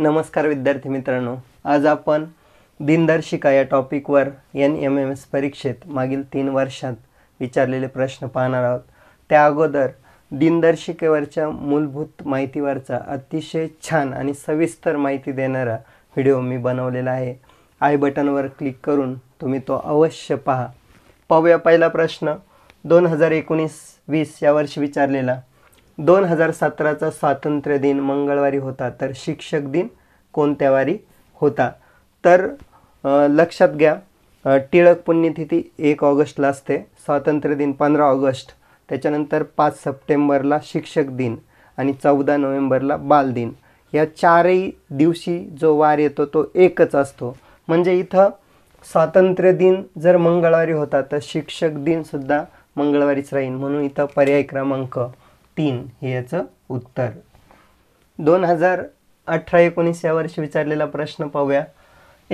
नमस्कार विद्यार्थी मित्रांनो आज आपण दिनदर्शिका या टॉपिकवर एन एम एम एस परीक्षेत मागील तीन वर्षात विचारलेले प्रश्न पाहणार आहोत त्या अगोदर दिनदर्शिकेवरच्या मूलभूत माहितीवरचा अतिशय छान आणि सविस्तर माहिती देणारा व्हिडिओ मी बनवलेला आहे आय बटनवर क्लिक करून तुम्ही तो अवश्य पहा पाहूया पहिला प्रश्न दोन हजार एकोणीस वीस या वर्षी विचारलेला दोन हजार सतराचा स्वातंत्र्य दिन मंगळवारी होता तर शिक्षक दिन कोणत्या वारी होता तर लक्षात घ्या टिळक पुण्यतिथी एक ऑगस्टला असते स्वातंत्र्य दिन पंधरा ऑगस्ट त्याच्यानंतर पाच सप्टेंबरला शिक्षक दिन आणि चौदा नोव्हेंबरला बाल दिन या चारही दिवशी जो वार येतो तो एकच असतो म्हणजे इथं स्वातंत्र्य दिन जर मंगळवारी होता तर शिक्षक दिनसुद्धा मंगळवारीच राहील म्हणून इथं पर्याय क्रमांक तीन हे याचं उत्तर दोन हजार अठरा एकोणीस या वर्षी विचारलेला प्रश्न पाहूया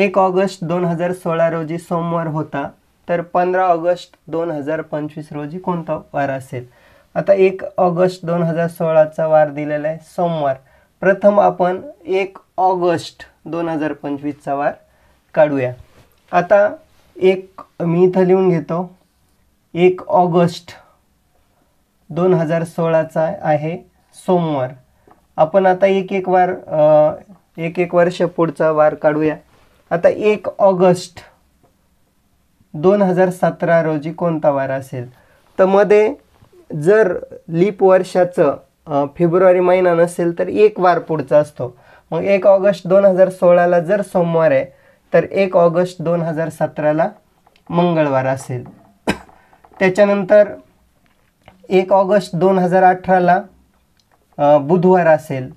एक ऑगस्ट दोन हजार सोळा रोजी सोमवार होता तर पंधरा ऑगस्ट दोन हजार पंचवीस रोजी कोणता वार असेल आता एक ऑगस्ट दोन हजार सोळाचा वार दिलेला आहे सोमवार प्रथम आपण एक ऑगस्ट दोन हजार पंचवीसचा वार काढूया आता एक मी इथं लिहून घेतो एक ऑगस्ट दोन हजार सोळाचा आहे सोमवार आपण आता एक एक वार एक एक वर्ष पुढचा वार काढूया आता एक ऑगस्ट दोन हजार सतरा रोजी कोणता वार असेल तर मध्ये जर लीप वर्षाचं फेब्रुवारी महिना नसेल तर एक वार पुढचा असतो मग एक ऑगस्ट दोन हजार सोळाला जर सोमवार आहे तर एक ऑगस्ट दोन हजार सतराला मंगळवार असेल त्याच्यानंतर एक ऑगस्ट दोन हजार अठराला बुधवार असेल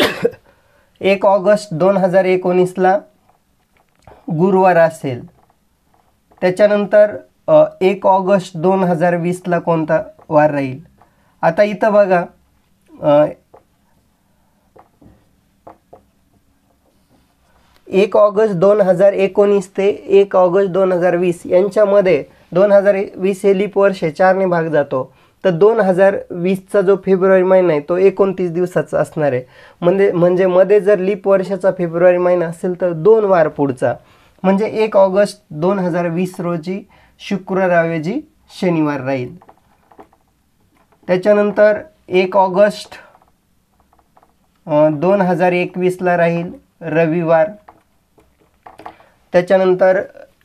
एक ऑगस्ट दोन हजार एकोणीसला गुरुवार असेल त्याच्यानंतर एक ऑगस्ट दोन हजार वीसला कोणता वार राहील आता इथं बघा एक ऑगस्ट दोन हजार एकोणीस ते एक ऑगस्ट दोन हजार वीस यांच्यामध्ये दोन हजार वीस हे लीप वर्ष आहे चारने भाग जातो तर दोन हजार वीसचा जो फेब्रुवारी महिना आहे तो एकोणतीस दिवसाचा असणार आहे म्हणजे म्हणजे मध्ये जर लीप वर्षाचा फेब्रुवारी महिना असेल तर दोन वार पुढचा म्हणजे एक ऑगस्ट दोन हजार वीस रोजी शुक्रवारऐवजी शनिवार राहील त्याच्यानंतर एक ऑगस्ट दोन हजार एकवीसला राहील रविवार त्याच्यानंतर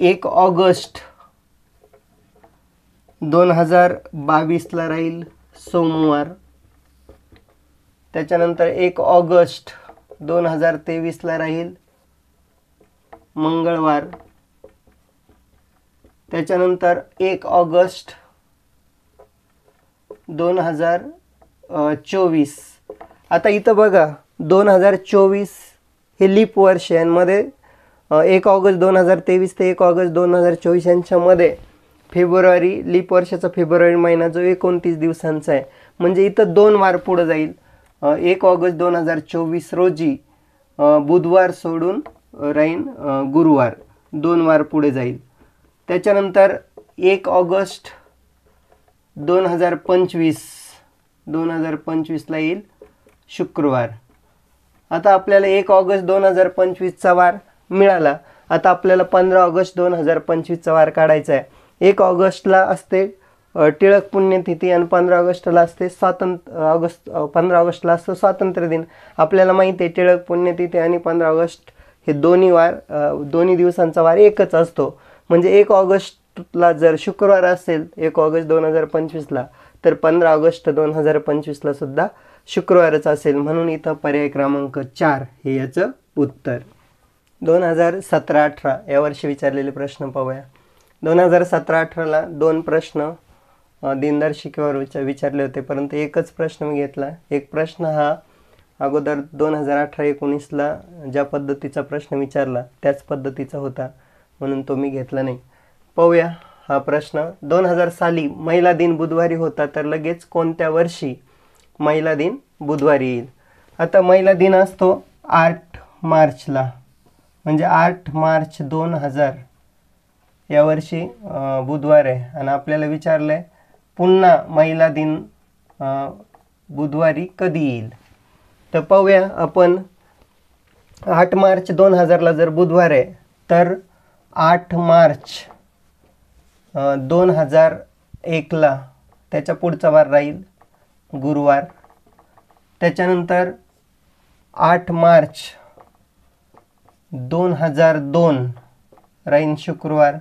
एक ऑगस्ट दोन हजार बावीसला राहील सोमवार त्याच्यानंतर एक ऑगस्ट दोन हजार तेवीसला राहील मंगळवार त्याच्यानंतर एक ऑगस्ट दोन हजार चोवीस आता इथं बघा दोन हजार चोवीस हे लिप वर्ष यांमध्ये एक ऑगस्ट दोन हजार तेवीस ते एक ऑगस्ट दोन हजार चोवीस यांच्यामध्ये फेब्रुवारी लीप वर्षाचा फेब्रुवारी महिना जो एकोणतीस दिवसांचा आहे म्हणजे इथं दोन वार पुढं जाईल एक ऑगस्ट दोन हजार चोवीस रोजी बुधवार सोडून राहीन गुरुवार दोन वार पुढे जाईल त्याच्यानंतर एक ऑगस्ट दोन हजार पंचवीस दोन हजार पंचवीसला येईल शुक्रवार आता आपल्याला एक ऑगस्ट दोन हजार पंचवीसचा वार मिळाला आता आपल्याला पंधरा ऑगस्ट दोन हजार पंचवीसचा वार काढायचा आहे एक ऑगस्टला असते टिळक पुण्यतिथी आणि पंधरा ऑगस्टला असते स्वातंत्र्य ऑगस्ट पंधरा ऑगस्टला असतो स्वातंत्र्य दिन आपल्याला माहिती आहे टिळक पुण्यतिथी आणि पंधरा ऑगस्ट हे दोन्ही वार दोन्ही दिवसांचा वार एकच असतो म्हणजे एक ऑगस्टला जर शुक्रवार असेल एक ऑगस्ट दोन हजार पंचवीसला तर पंधरा ऑगस्ट दोन हजार पंचवीसला सुद्धा शुक्रवारच असेल म्हणून इथं पर्याय क्रमांक चार हे याचं उत्तर दोन हजार सतरा अठरा वर्षी विचारलेले प्रश्न पाहूया दोन हजार सतरा अठराला दोन प्रश्न दिनदर्शिकेवर विचार विचारले होते परंतु एकच प्रश्न मी घेतला एक प्रश्न हा अगोदर दोन हजार अठरा एकोणीसला ज्या पद्धतीचा प्रश्न विचारला त्याच पद्धतीचा होता म्हणून तो मी घेतला नाही पाहूया हा प्रश्न दोन हजार साली महिला दिन बुधवारी होता तर लगेच कोणत्या वर्षी महिला दिन बुधवारी येईल आता महिला दिन असतो आठ मार्चला म्हणजे आठ मार्च दोन हजार यावर्षी बुधवार आहे आणि आपल्याला विचारलं आहे पुन्हा महिला दिन बुधवारी कधी येईल तर पाहूया आपण आठ मार्च दोन हजारला जर बुधवार आहे तर आठ मार्च दोन हजार एकला त्याच्या पुढचा वार राहील गुरुवार त्याच्यानंतर आठ मार्च दोन हजार दोन राहीन शुक्रवार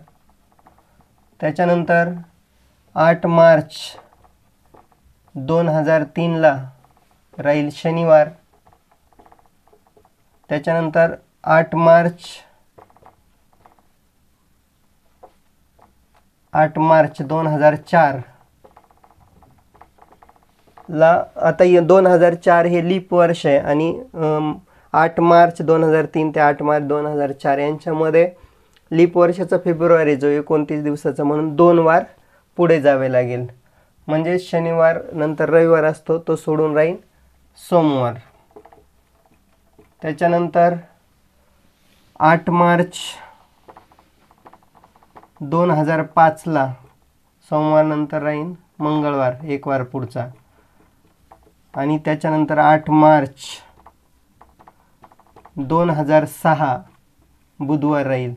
त्याच्यानंतर आठ मार्च दोन हजार तीनला राहील शनिवार त्याच्यानंतर आठ मार्च आठ मार्च दोन हजार चार ला आता दोन हजार चार हे लीप वर्ष आहे आणि आठ मार्च दोन हजार तीन ते आठ मार्च दोन हजार चार यांच्यामध्ये लीप वर्षाचा फेब्रुवारी जो एकोणतीस दिवसाचा म्हणून दोन वार पुढे जावे लागेल म्हणजे शनिवार नंतर रविवार असतो तो सोडून राहीन सोमवार त्याच्यानंतर आठ मार्च दोन हजार पाचला सोमवारनंतर राहीन मंगळवार एक वार पुढचा आणि त्याच्यानंतर आठ मार्च दोन हजार सहा बुधवार राहील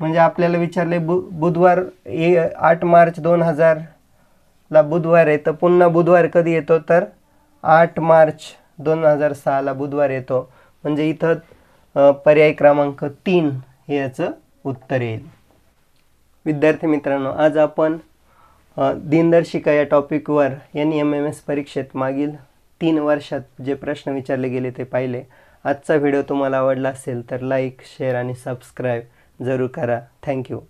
म्हणजे आपल्याला विचारले बु बुधवार ए आठ मार्च दोन हजारला बुधवार येतं पुन्हा बुधवार कधी येतो तर आठ मार्च दोन हजार सहाला बुधवार येतो म्हणजे इथं पर्याय क्रमांक तीन हे याचं उत्तर येईल विद्यार्थी मित्रांनो आज आपण दिनदर्शिका या टॉपिकवर एन एम एम एस परीक्षेत मागील तीन वर्षात जे प्रश्न विचारले गेले ते पाहिले आजचा व्हिडिओ तुम्हाला आवडला असेल तर लाईक शेअर आणि सबस्क्राईब जरूर करा थँक्यू